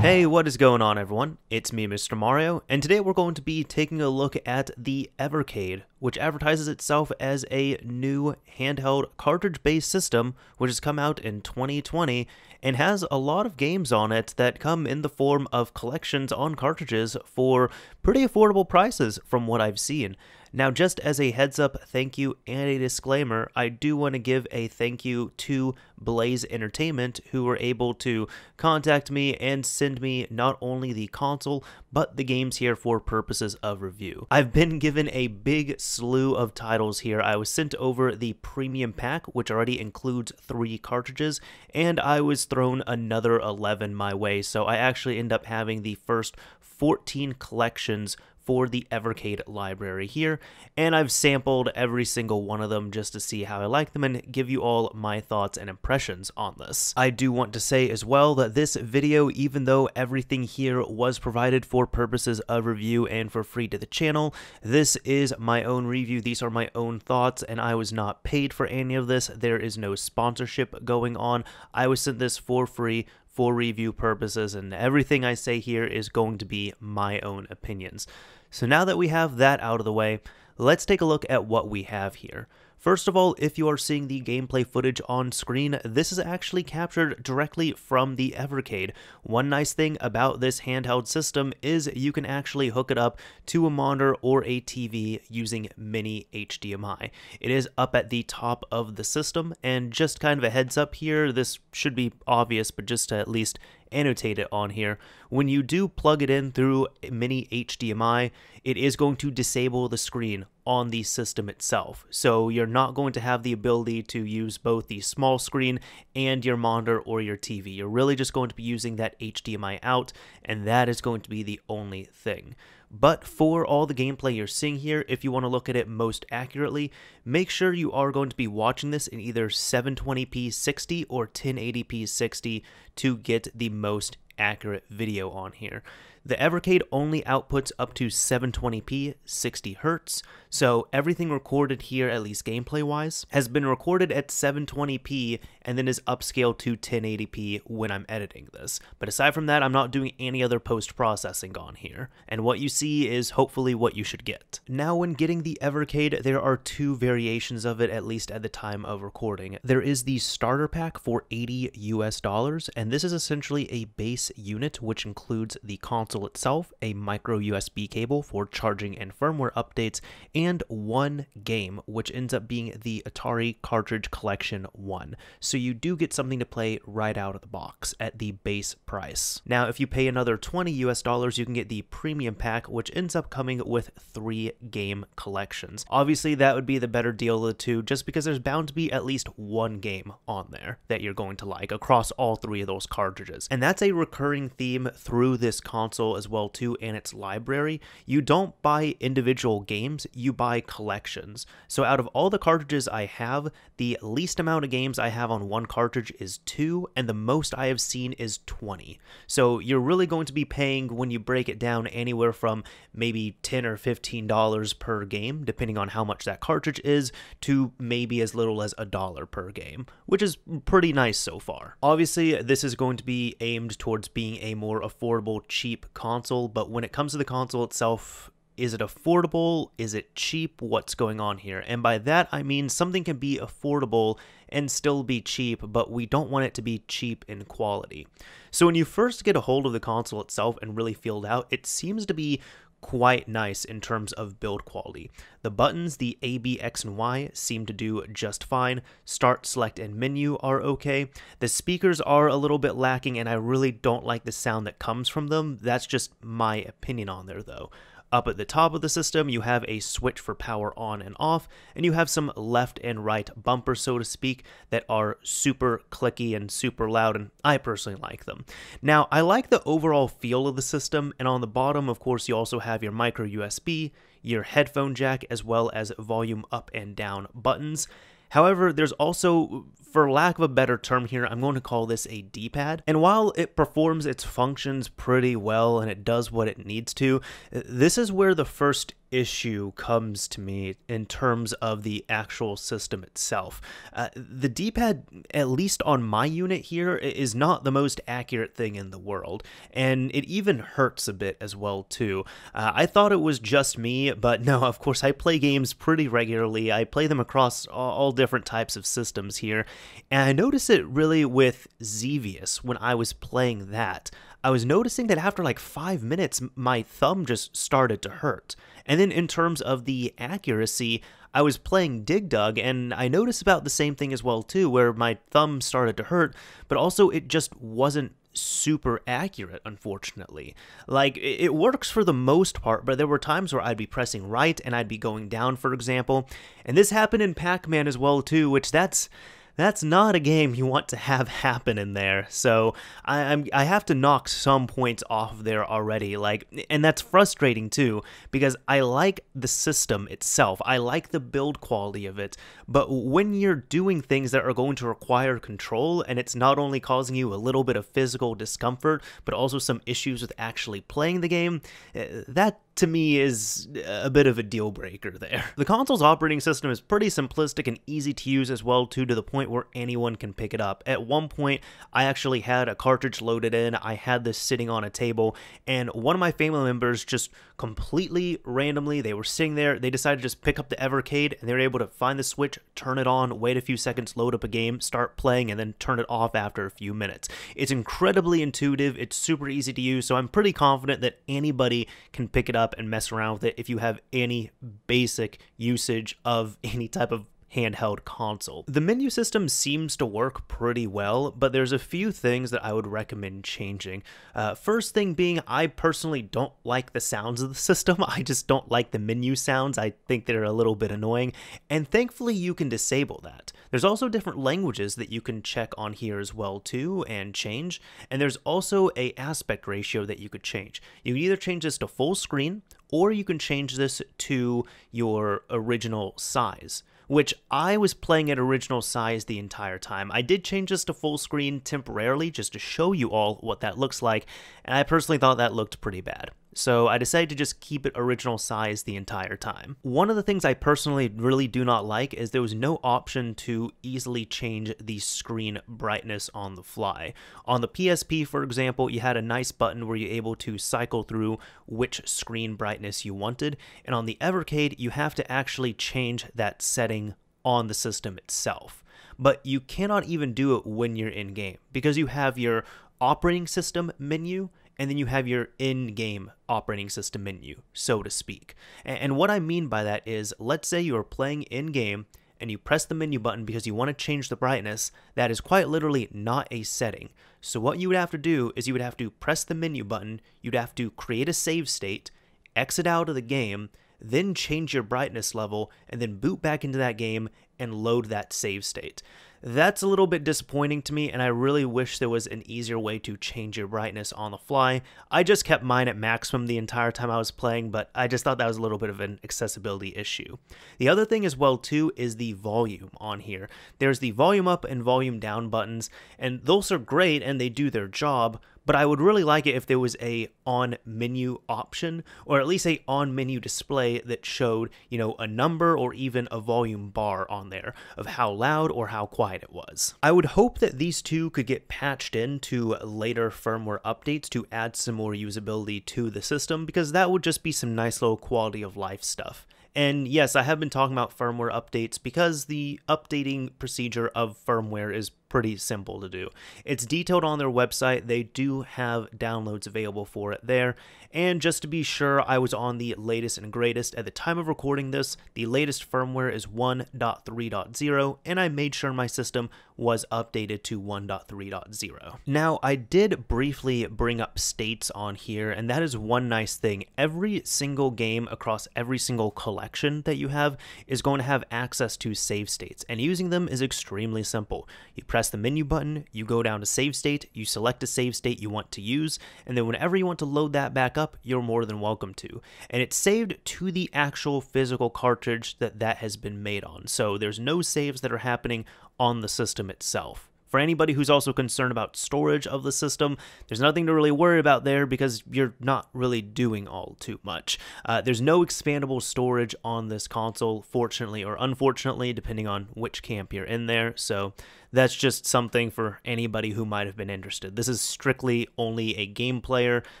hey, what is going on everyone? It's me, Mr. Mario, and today we're going to be taking a look at the Evercade, which advertises itself as a new handheld cartridge-based system which has come out in 2020 and has a lot of games on it that come in the form of collections on cartridges for pretty affordable prices from what I've seen. Now, just as a heads up, thank you, and a disclaimer, I do want to give a thank you to Blaze Entertainment, who were able to contact me and send me not only the console, but the games here for purposes of review. I've been given a big slew of titles here. I was sent over the premium pack, which already includes three cartridges, and I was thrown another 11 my way, so I actually end up having the first 14 collections for the Evercade library here, and I've sampled every single one of them just to see how I like them and give you all my thoughts and impressions on this. I do want to say as well that this video, even though everything here was provided for purposes of review and for free to the channel, this is my own review, these are my own thoughts, and I was not paid for any of this, there is no sponsorship going on, I was sent this for free for review purposes, and everything I say here is going to be my own opinions. So now that we have that out of the way, let's take a look at what we have here. First of all, if you are seeing the gameplay footage on screen, this is actually captured directly from the Evercade. One nice thing about this handheld system is you can actually hook it up to a monitor or a TV using mini HDMI. It is up at the top of the system, and just kind of a heads up here, this should be obvious, but just to at least annotate it on here. When you do plug it in through mini HDMI, it is going to disable the screen on the system itself. So you're not going to have the ability to use both the small screen and your monitor or your TV. You're really just going to be using that HDMI out, and that is going to be the only thing. But for all the gameplay you're seeing here, if you want to look at it most accurately, make sure you are going to be watching this in either 720p 60 or 1080p 60 to get the most accurate video on here. The Evercade only outputs up to 720p, 60Hz, so everything recorded here, at least gameplay-wise, has been recorded at 720p and then is upscaled to 1080p when I'm editing this. But aside from that, I'm not doing any other post-processing on here, and what you see is hopefully what you should get. Now when getting the Evercade, there are two variations of it, at least at the time of recording. There is the starter pack for 80 US dollars, and this is essentially a base unit which includes the console console itself, a micro USB cable for charging and firmware updates, and one game, which ends up being the Atari Cartridge Collection 1. So you do get something to play right out of the box at the base price. Now, if you pay another 20 US dollars, you can get the premium pack, which ends up coming with three game collections. Obviously, that would be the better deal of the two, just because there's bound to be at least one game on there that you're going to like across all three of those cartridges. And that's a recurring theme through this console console as well too and its library, you don't buy individual games, you buy collections. So out of all the cartridges I have, the least amount of games I have on one cartridge is 2 and the most I have seen is 20. So you're really going to be paying when you break it down anywhere from maybe 10 or 15 dollars per game depending on how much that cartridge is to maybe as little as a dollar per game, which is pretty nice so far. Obviously, this is going to be aimed towards being a more affordable cheap console, but when it comes to the console itself, is it affordable? Is it cheap? What's going on here? And by that, I mean something can be affordable and still be cheap, but we don't want it to be cheap in quality. So when you first get a hold of the console itself and really feel it out, it seems to be quite nice in terms of build quality. The buttons, the A, B, X, and Y, seem to do just fine. Start, select, and menu are okay. The speakers are a little bit lacking, and I really don't like the sound that comes from them. That's just my opinion on there, though. Up at the top of the system, you have a switch for power on and off, and you have some left and right bumpers, so to speak, that are super clicky and super loud, and I personally like them. Now, I like the overall feel of the system, and on the bottom, of course, you also have your micro USB, your headphone jack, as well as volume up and down buttons. However, there's also for lack of a better term here, I'm going to call this a D-pad. And while it performs its functions pretty well and it does what it needs to, this is where the first issue comes to me in terms of the actual system itself. Uh, the D-pad, at least on my unit here, is not the most accurate thing in the world, and it even hurts a bit as well too. Uh, I thought it was just me, but no, of course I play games pretty regularly. I play them across all different types of systems here, and I noticed it really with Xevious when I was playing that. I was noticing that after like five minutes, my thumb just started to hurt. And then in terms of the accuracy, I was playing Dig Dug, and I noticed about the same thing as well too, where my thumb started to hurt, but also it just wasn't super accurate, unfortunately. Like, it works for the most part, but there were times where I'd be pressing right and I'd be going down, for example. And this happened in Pac Man as well, too, which that's that's not a game you want to have happen in there. So I, am I have to knock some points off there already. Like, and that's frustrating too because I like the system itself. I like the build quality of it. But when you're doing things that are going to require control, and it's not only causing you a little bit of physical discomfort, but also some issues with actually playing the game, eh, that to me is a bit of a deal breaker there. The console's operating system is pretty simplistic and easy to use as well too to the point where anyone can pick it up. At one point I actually had a cartridge loaded in, I had this sitting on a table and one of my family members just completely randomly, they were sitting there, they decided to just pick up the Evercade and they were able to find the Switch, turn it on, wait a few seconds, load up a game, start playing and then turn it off after a few minutes. It's incredibly intuitive, it's super easy to use so I'm pretty confident that anybody can pick it up up and mess around with it if you have any basic usage of any type of handheld console. The menu system seems to work pretty well, but there's a few things that I would recommend changing. Uh, first thing being, I personally don't like the sounds of the system. I just don't like the menu sounds. I think they're a little bit annoying, and thankfully you can disable that. There's also different languages that you can check on here as well too and change, and there's also a aspect ratio that you could change. You can either change this to full screen, or you can change this to your original size which I was playing at original size the entire time. I did change this to full screen temporarily just to show you all what that looks like, and I personally thought that looked pretty bad so I decided to just keep it original size the entire time. One of the things I personally really do not like is there was no option to easily change the screen brightness on the fly. On the PSP, for example, you had a nice button where you're able to cycle through which screen brightness you wanted, and on the Evercade, you have to actually change that setting on the system itself. But you cannot even do it when you're in game because you have your operating system menu and then you have your in game operating system menu, so to speak. And what I mean by that is let's say you are playing in game and you press the menu button because you want to change the brightness, that is quite literally not a setting. So, what you would have to do is you would have to press the menu button, you'd have to create a save state, exit out of the game, then change your brightness level, and then boot back into that game and load that save state. That's a little bit disappointing to me, and I really wish there was an easier way to change your brightness on the fly. I just kept mine at maximum the entire time I was playing, but I just thought that was a little bit of an accessibility issue. The other thing as well too is the volume on here. There's the volume up and volume down buttons, and those are great and they do their job, but I would really like it if there was a on menu option or at least a on menu display that showed, you know, a number or even a volume bar on there of how loud or how quiet it was. I would hope that these two could get patched into later firmware updates to add some more usability to the system because that would just be some nice little quality of life stuff. And yes, I have been talking about firmware updates because the updating procedure of firmware is pretty simple to do. It's detailed on their website. They do have downloads available for it there. And just to be sure, I was on the latest and greatest. At the time of recording this, the latest firmware is 1.3.0, and I made sure my system was updated to 1.3.0. Now, I did briefly bring up states on here, and that is one nice thing. Every single game across every single collection that you have is going to have access to save states, and using them is extremely simple. You press press the menu button, you go down to save state, you select a save state you want to use, and then whenever you want to load that back up, you're more than welcome to. And it's saved to the actual physical cartridge that that has been made on. So there's no saves that are happening on the system itself. For anybody who's also concerned about storage of the system, there's nothing to really worry about there because you're not really doing all too much. Uh, there's no expandable storage on this console, fortunately or unfortunately, depending on which camp you're in there. So that's just something for anybody who might have been interested. This is strictly only a game player,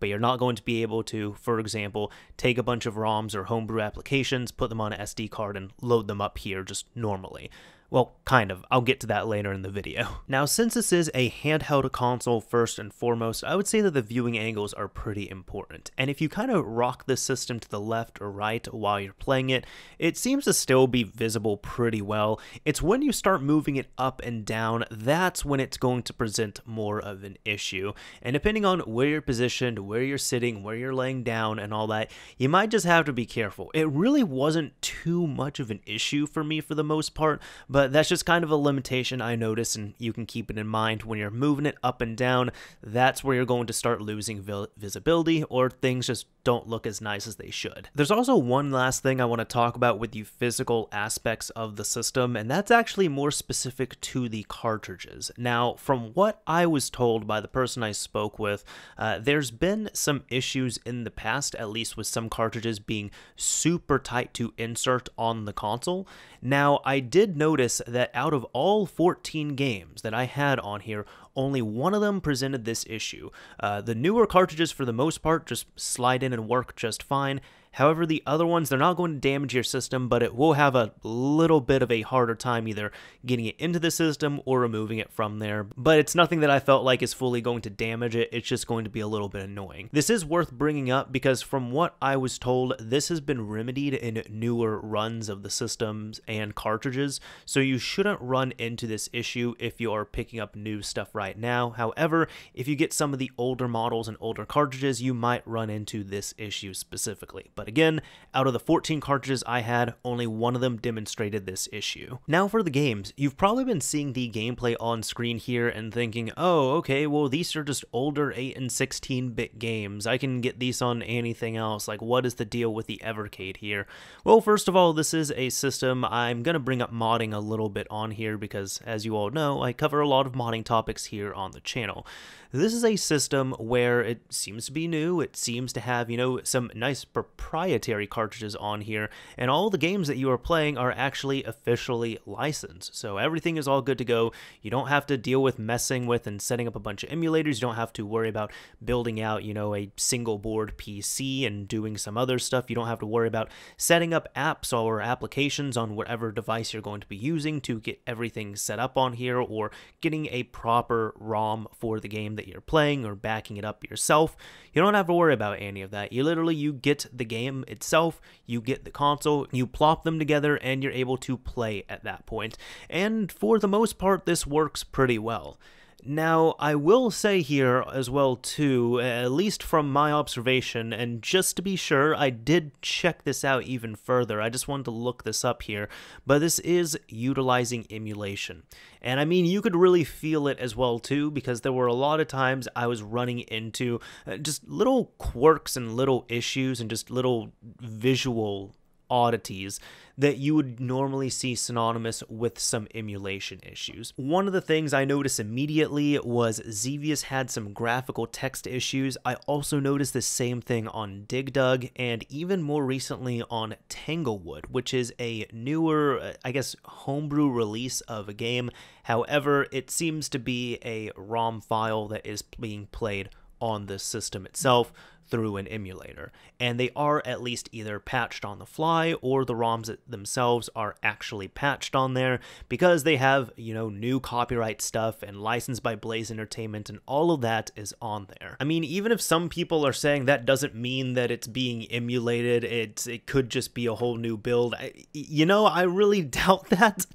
but you're not going to be able to, for example, take a bunch of ROMs or homebrew applications, put them on an SD card, and load them up here just normally. Well, kind of. I'll get to that later in the video. Now, since this is a handheld console first and foremost, I would say that the viewing angles are pretty important. And if you kind of rock the system to the left or right while you're playing it, it seems to still be visible pretty well. It's when you start moving it up and down, that's when it's going to present more of an issue. And depending on where you're positioned, where you're sitting, where you're laying down and all that, you might just have to be careful. It really wasn't too much of an issue for me for the most part, but but that's just kind of a limitation I notice, and you can keep it in mind when you're moving it up and down. That's where you're going to start losing visibility, or things just don't look as nice as they should. There's also one last thing I want to talk about with the physical aspects of the system, and that's actually more specific to the cartridges. Now, from what I was told by the person I spoke with, uh, there's been some issues in the past, at least with some cartridges being super tight to insert on the console. Now, I did notice that out of all 14 games that I had on here, only one of them presented this issue. Uh, the newer cartridges, for the most part, just slide in and work just fine. However, the other ones, they're not going to damage your system, but it will have a little bit of a harder time either getting it into the system or removing it from there. But it's nothing that I felt like is fully going to damage it. It's just going to be a little bit annoying. This is worth bringing up because from what I was told, this has been remedied in newer runs of the systems and cartridges. So you shouldn't run into this issue if you are picking up new stuff right now. However, if you get some of the older models and older cartridges, you might run into this issue specifically. But but again, out of the 14 cartridges I had, only one of them demonstrated this issue. Now for the games, you've probably been seeing the gameplay on screen here and thinking, oh, okay, well these are just older 8 and 16-bit games, I can get these on anything else, like what is the deal with the Evercade here? Well, first of all, this is a system I'm going to bring up modding a little bit on here because, as you all know, I cover a lot of modding topics here on the channel. This is a system where it seems to be new, it seems to have, you know, some nice proprietary proprietary cartridges on here, and all the games that you are playing are actually officially licensed. So everything is all good to go. You don't have to deal with messing with and setting up a bunch of emulators. You don't have to worry about building out, you know, a single board PC and doing some other stuff. You don't have to worry about setting up apps or applications on whatever device you're going to be using to get everything set up on here or getting a proper ROM for the game that you're playing or backing it up yourself. You don't have to worry about any of that. You literally you get the game game itself. You get the console, you plop them together, and you're able to play at that point. And for the most part, this works pretty well. Now, I will say here as well, too, at least from my observation, and just to be sure, I did check this out even further. I just wanted to look this up here, but this is utilizing emulation. And I mean, you could really feel it as well, too, because there were a lot of times I was running into uh, just little quirks and little issues and just little visual oddities that you would normally see synonymous with some emulation issues. One of the things I noticed immediately was Xevious had some graphical text issues. I also noticed the same thing on Dig Dug and even more recently on Tanglewood, which is a newer, uh, I guess, homebrew release of a game. However, it seems to be a ROM file that is being played on the system itself through an emulator, and they are at least either patched on the fly or the ROMs themselves are actually patched on there because they have, you know, new copyright stuff and licensed by Blaze Entertainment and all of that is on there. I mean, even if some people are saying that doesn't mean that it's being emulated, it's, it could just be a whole new build, I, you know, I really doubt that,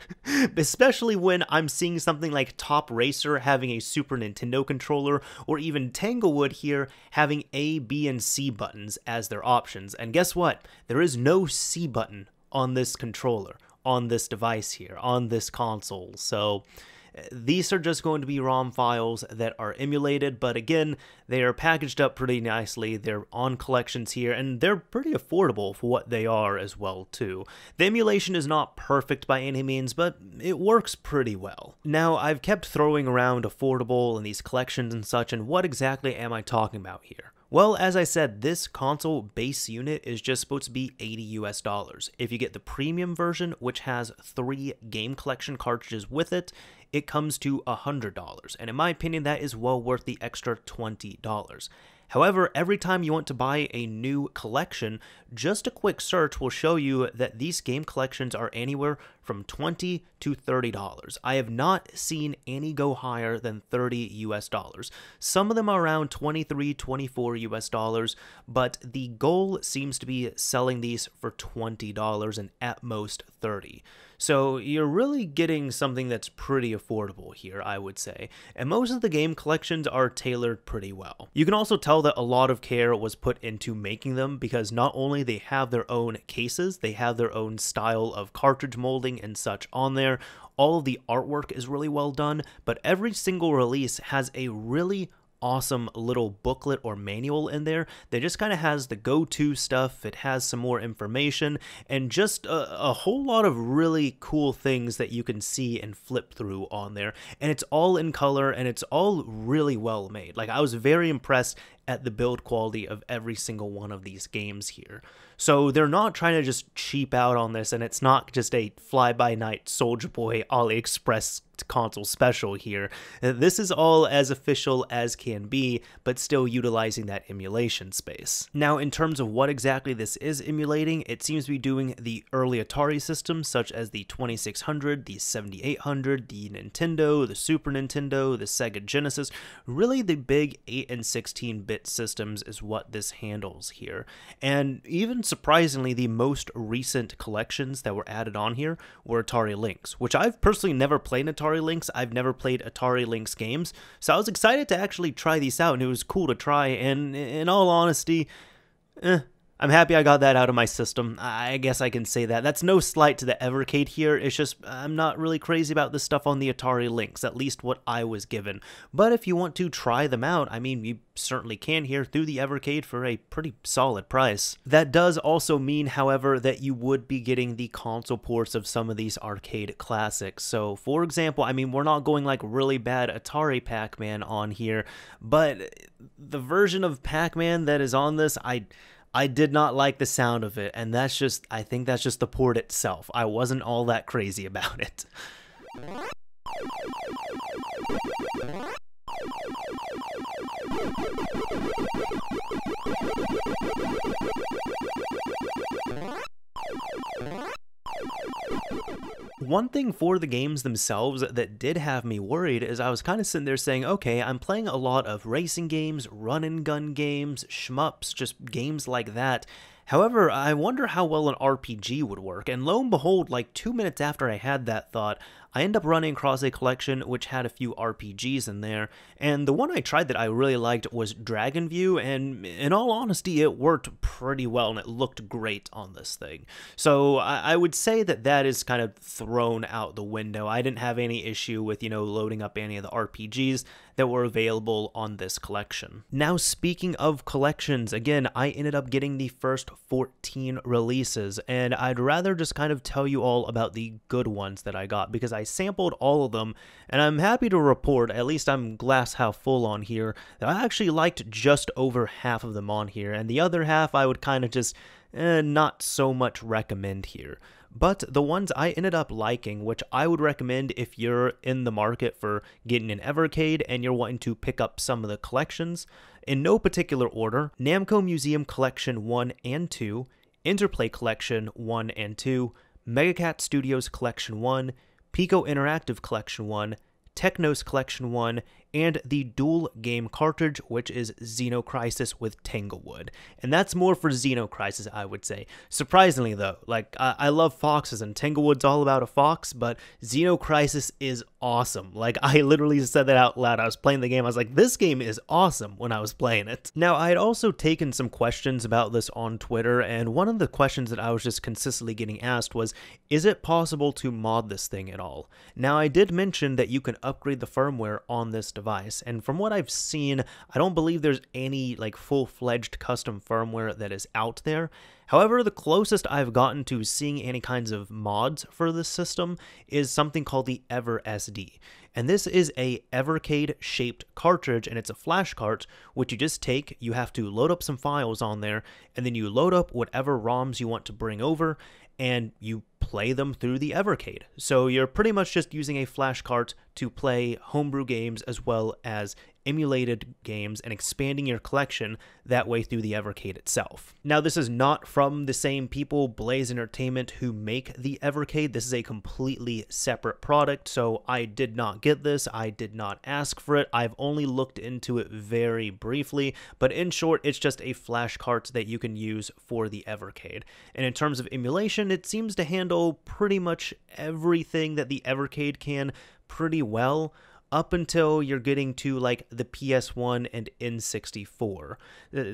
especially when I'm seeing something like Top Racer having a Super Nintendo controller or even Tanglewood here having A, B, and C buttons as their options. And guess what? There is no C button on this controller, on this device here, on this console. So uh, these are just going to be ROM files that are emulated, but again, they are packaged up pretty nicely. They're on collections here, and they're pretty affordable for what they are as well, too. The emulation is not perfect by any means, but it works pretty well. Now, I've kept throwing around affordable and these collections and such, and what exactly am I talking about here? Well, as I said, this console base unit is just supposed to be 80 US dollars. If you get the premium version, which has three game collection cartridges with it, it comes to $100. And in my opinion, that is well worth the extra $20. However, every time you want to buy a new collection, just a quick search will show you that these game collections are anywhere from $20 to $30. I have not seen any go higher than 30 US dollars. Some of them are around 23, 24 US dollars, but the goal seems to be selling these for $20 and at most 30. So you're really getting something that's pretty affordable here, I would say, and most of the game collections are tailored pretty well. You can also tell that a lot of care was put into making them because not only they have their own cases, they have their own style of cartridge molding and such on there, all of the artwork is really well done, but every single release has a really awesome little booklet or manual in there that just kind of has the go to stuff. It has some more information and just a, a, whole lot of really cool things that you can see and flip through on there. And it's all in color and it's all really well made. Like, I was very impressed at the build quality of every single one of these games here. So they're not trying to just cheap out on this, and it's not just a fly by night Soldier Boy AliExpress console special here. Uh, this is all as official as can be, but still utilizing that emulation space. Now, in terms of what exactly this is emulating, it seems to be doing the early Atari systems, such as the 2600, the 7800, the Nintendo, the Super Nintendo, the Sega Genesis. Really, the big 8 and 16 bit systems is what this handles here. And even surprisingly, the most recent collections that were added on here were Atari Lynx, which I've personally never played Atari Atari Lynx. I've never played Atari Lynx games, so I was excited to actually try these out, and it was cool to try. And in all honesty, eh, I'm happy I got that out of my system. I guess I can say that. That's no slight to the Evercade here, it's just I'm not really crazy about this stuff on the Atari Lynx, at least what I was given. But if you want to try them out, I mean, you certainly can here through the Evercade for a pretty solid price. That does also mean, however, that you would be getting the console ports of some of these arcade classics. So, for example, I mean, we're not going like really bad Atari Pac-Man on here, but the version of Pac-Man that is on this, I... I did not like the sound of it, and that's just, I think that's just the port itself. I wasn't all that crazy about it. One thing for the games themselves that did have me worried is I was kind of sitting there saying, okay, I'm playing a lot of racing games, run and gun games, shmups, just games like that. However, I wonder how well an RPG would work, and lo and behold, like two minutes after I had that thought, I end up running across a collection which had a few RPGs in there, and the one I tried that I really liked was Dragon View, and in all honesty, it worked pretty well and it looked great on this thing. So I, I would say that that is kind of thrown out the window. I didn't have any issue with, you know, loading up any of the RPGs that were available on this collection. Now, speaking of collections, again, I ended up getting the first 14 releases, and I'd rather just kind of tell you all about the good ones that I got because I sampled all of them, and I'm happy to report, at least I'm glass half full on here, that I actually liked just over half of them on here, and the other half I would kind of just eh, not so much recommend here. But the ones I ended up liking, which I would recommend if you're in the market for getting an Evercade and you're wanting to pick up some of the collections, in no particular order, Namco Museum Collection 1 and 2, Interplay Collection 1 and 2, Megacat Studios Collection 1, Pico Interactive Collection 1, Technos Collection 1, and the dual game cartridge, which is Xenocrisis with Tanglewood. And that's more for Xenocrisis, I would say. Surprisingly, though, like, I, I love foxes, and Tanglewood's all about a fox, but Xenocrisis is awesome. Like, I literally said that out loud. I was playing the game, I was like, this game is awesome when I was playing it. Now, I had also taken some questions about this on Twitter, and one of the questions that I was just consistently getting asked was, is it possible to mod this thing at all? Now, I did mention that you can upgrade the firmware on this device. And from what I've seen, I don't believe there's any like full-fledged custom firmware that is out there. However, the closest I've gotten to seeing any kinds of mods for this system is something called the Ever SD, And this is a Evercade shaped cartridge and it's a flash cart which you just take, you have to load up some files on there and then you load up whatever ROMs you want to bring over and you play them through the Evercade. So you're pretty much just using a flash cart to play homebrew games as well as emulated games and expanding your collection that way through the Evercade itself. Now, this is not from the same people, Blaze Entertainment, who make the Evercade. This is a completely separate product, so I did not get this. I did not ask for it. I've only looked into it very briefly, but in short, it's just a flashcart that you can use for the Evercade. And in terms of emulation, it seems to handle pretty much everything that the Evercade can pretty well up until you're getting to like the PS1 and N64.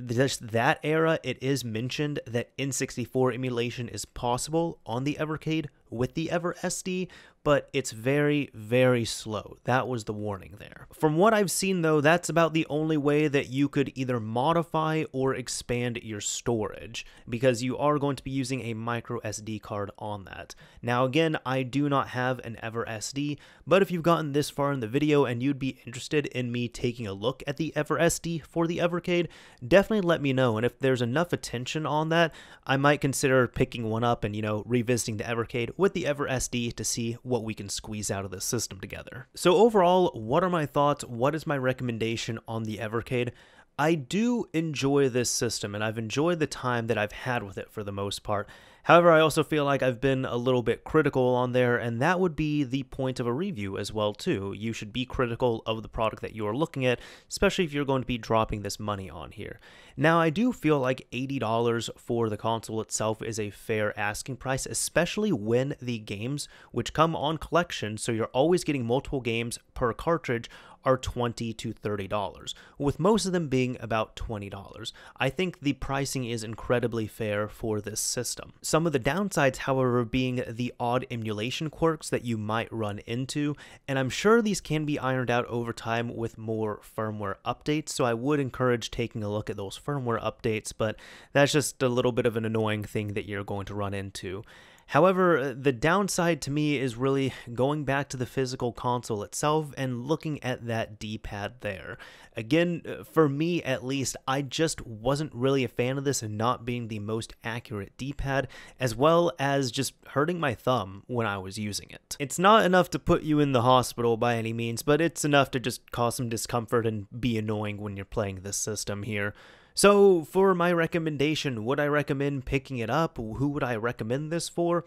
Just that era, it is mentioned that N64 emulation is possible on the Evercade, with the Ever SD, but it's very, very slow. That was the warning there. From what I've seen, though, that's about the only way that you could either modify or expand your storage, because you are going to be using a micro SD card on that. Now, again, I do not have an Ever SD, but if you've gotten this far in the video and you'd be interested in me taking a look at the Ever SD for the Evercade, definitely let me know. And if there's enough attention on that, I might consider picking one up and, you know, revisiting the Evercade with the Ever SD to see what we can squeeze out of this system together. So overall, what are my thoughts? What is my recommendation on the Evercade? I do enjoy this system and I've enjoyed the time that I've had with it for the most part. However, I also feel like I've been a little bit critical on there, and that would be the point of a review as well too. You should be critical of the product that you are looking at, especially if you're going to be dropping this money on here. Now, I do feel like $80 for the console itself is a fair asking price, especially when the games which come on collection, so you're always getting multiple games per cartridge, are $20 to $30, with most of them being about $20. I think the pricing is incredibly fair for this system. Some of the downsides, however, being the odd emulation quirks that you might run into, and I'm sure these can be ironed out over time with more firmware updates, so I would encourage taking a look at those firmware updates, but that's just a little bit of an annoying thing that you're going to run into. However, uh, the downside to me is really going back to the physical console itself and looking at that D pad there. Again, uh, for me at least, I just wasn't really a fan of this and not being the most accurate D pad, as well as just hurting my thumb when I was using it. It's not enough to put you in the hospital by any means, but it's enough to just cause some discomfort and be annoying when you're playing this system here. So, for my recommendation, would I recommend picking it up? Who would I recommend this for?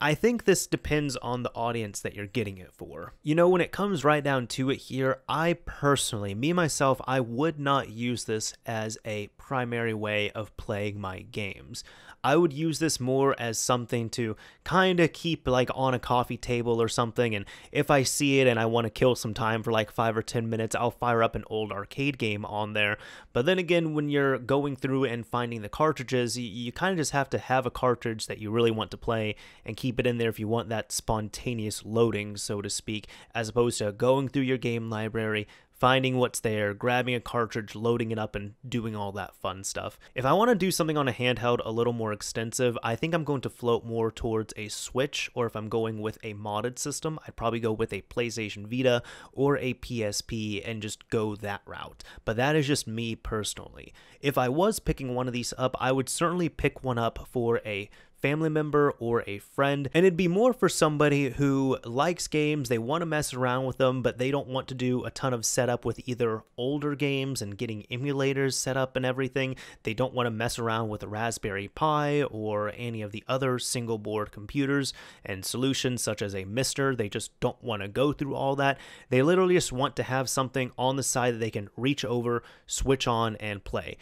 I think this depends on the audience that you're getting it for. You know, when it comes right down to it here, I personally, me myself, I would not use this as a primary way of playing my games. I would use this more as something to kind of keep like on a coffee table or something. And if I see it and I want to kill some time for like five or 10 minutes, I'll fire up an old arcade game on there. But then again, when you're going through and finding the cartridges, you, you kind of just have to have a cartridge that you really want to play and and keep it in there if you want that spontaneous loading, so to speak, as opposed to going through your game library, finding what's there, grabbing a cartridge, loading it up, and doing all that fun stuff. If I want to do something on a handheld a little more extensive, I think I'm going to float more towards a Switch, or if I'm going with a modded system, I'd probably go with a PlayStation Vita or a PSP and just go that route. But that is just me personally. If I was picking one of these up, I would certainly pick one up for a family member or a friend, and it'd be more for somebody who likes games, they want to mess around with them, but they don't want to do a ton of setup with either older games and getting emulators set up and everything. They don't want to mess around with a Raspberry Pi or any of the other single board computers and solutions such as a Mister. They just don't want to go through all that. They literally just want to have something on the side that they can reach over, switch on, and play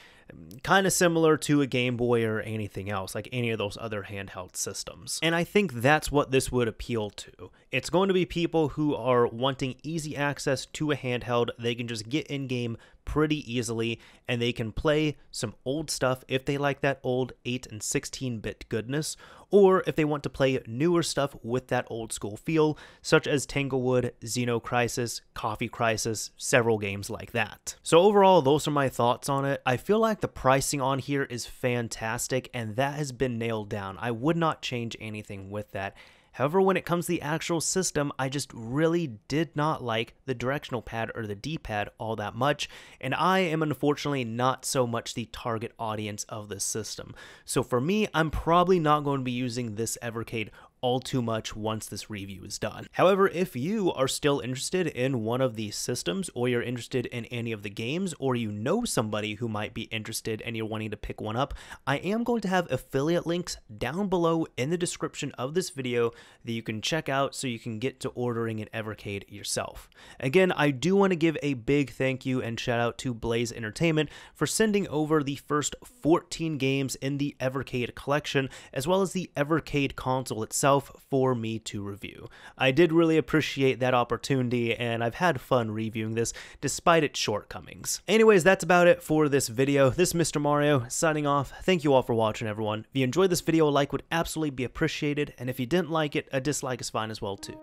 kind of similar to a Game Boy or anything else, like any of those other handheld systems. And I think that's what this would appeal to. It's going to be people who are wanting easy access to a handheld, they can just get in game, pretty easily, and they can play some old stuff if they like that old 8 and 16 bit goodness, or if they want to play newer stuff with that old school feel, such as Tanglewood, Xenocrisis, Coffee Crisis, several games like that. So, overall, those are my thoughts on it. I feel like the pricing on here is fantastic, and that has been nailed down. I would not change anything with that. However, when it comes to the actual system, I just really did not like the directional pad or the D-pad all that much, and I am unfortunately not so much the target audience of this system. So for me, I'm probably not going to be using this Evercade all too much once this review is done. However, if you are still interested in one of these systems or you're interested in any of the games or you know somebody who might be interested and you're wanting to pick one up, I am going to have affiliate links down below in the description of this video that you can check out so you can get to ordering an Evercade yourself. Again, I do want to give a big thank you and shout out to Blaze Entertainment for sending over the first 14 games in the Evercade collection as well as the Evercade console itself itself for me to review. I did really appreciate that opportunity, and I've had fun reviewing this despite its shortcomings. Anyways, that's about it for this video. This Mr. Mario signing off. Thank you all for watching, everyone. If you enjoyed this video, a like would absolutely be appreciated, and if you didn't like it, a dislike is fine as well, too.